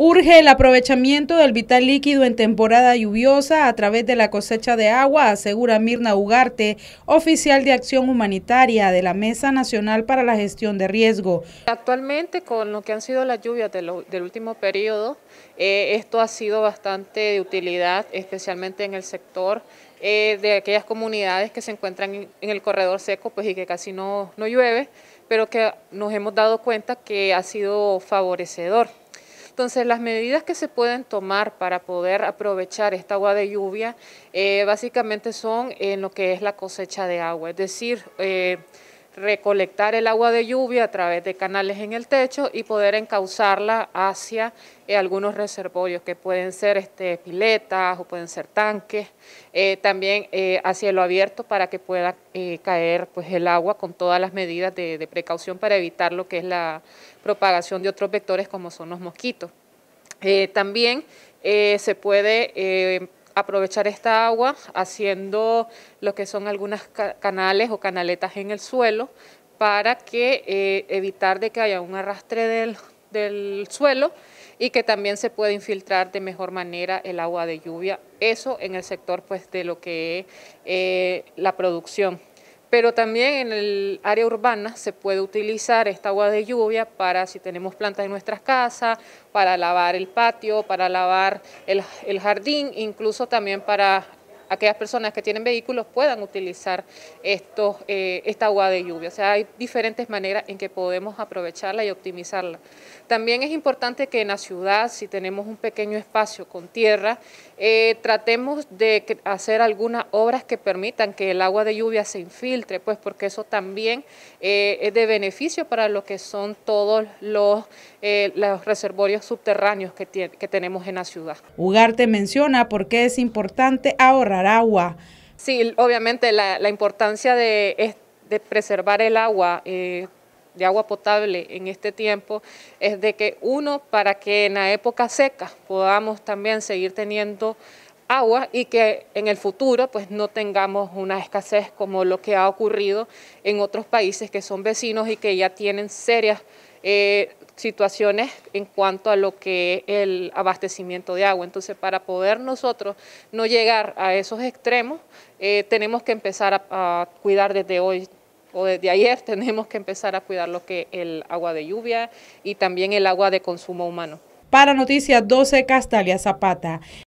Urge el aprovechamiento del vital líquido en temporada lluviosa a través de la cosecha de agua, asegura Mirna Ugarte, oficial de acción humanitaria de la Mesa Nacional para la Gestión de Riesgo. Actualmente, con lo que han sido las lluvias del, último periodo, eh, esto ha sido bastante de utilidad, especialmente en el sector eh, de aquellas comunidades que se encuentran en, el corredor seco pues, y que casi no, no llueve, pero que nos hemos dado cuenta que ha sido favorecedor. Entonces, las medidas que se pueden tomar para poder aprovechar esta agua de lluvia, eh, básicamente son en lo que es la cosecha de agua, es decir, eh, recolectar el agua de lluvia a través de canales en el techo y poder encauzarla hacia eh, algunos reservorios que pueden ser este, piletas o pueden ser tanques, eh, también hacia eh, lo abierto para que pueda caer pues, el agua con todas las medidas de precaución para evitar lo que es la propagación de otros vectores como son los mosquitos. también se puede aprovechar esta agua haciendo lo que son algunas canales o canaletas en el suelo para que eh, evitar de que haya un arrastre del, suelo y que también se pueda infiltrar de mejor manera el agua de lluvia. Eso en el sector pues, de lo que es eh, la producción pero también en el área urbana se puede utilizar esta agua de lluvia para si tenemos plantas en nuestras casas, para lavar el patio, para lavar el, el jardín, incluso también para aquellas personas que tienen vehículos puedan utilizar eh, esta agua de lluvia. O sea, hay diferentes maneras en que podemos aprovecharla y optimizarla. También es importante que en la ciudad, si tenemos un pequeño espacio con tierra, eh, tratemos de hacer algunas obras que permitan que el agua de lluvia se infiltre, pues porque eso también eh, es de beneficio para lo que son todos los, reservorios subterráneos que, que tenemos en la ciudad. Ugarte menciona por qué es importante ahorrar agua. Sí, obviamente la, importancia de, preservar el agua, eh, de agua potable en este tiempo, es de que uno, para que en la época seca podamos también seguir teniendo agua y que en el futuro pues no tengamos una escasez como lo que ha ocurrido en otros países que son vecinos y que ya tienen serias eh, situaciones en cuanto a lo que es el abastecimiento de agua. Entonces, para poder nosotros no llegar a esos extremos, eh, tenemos que empezar a, a, cuidar desde hoy o desde ayer, tenemos que empezar a cuidar lo que es el agua de lluvia y también el agua de consumo humano. Para Noticias 12, Castalia Zapata.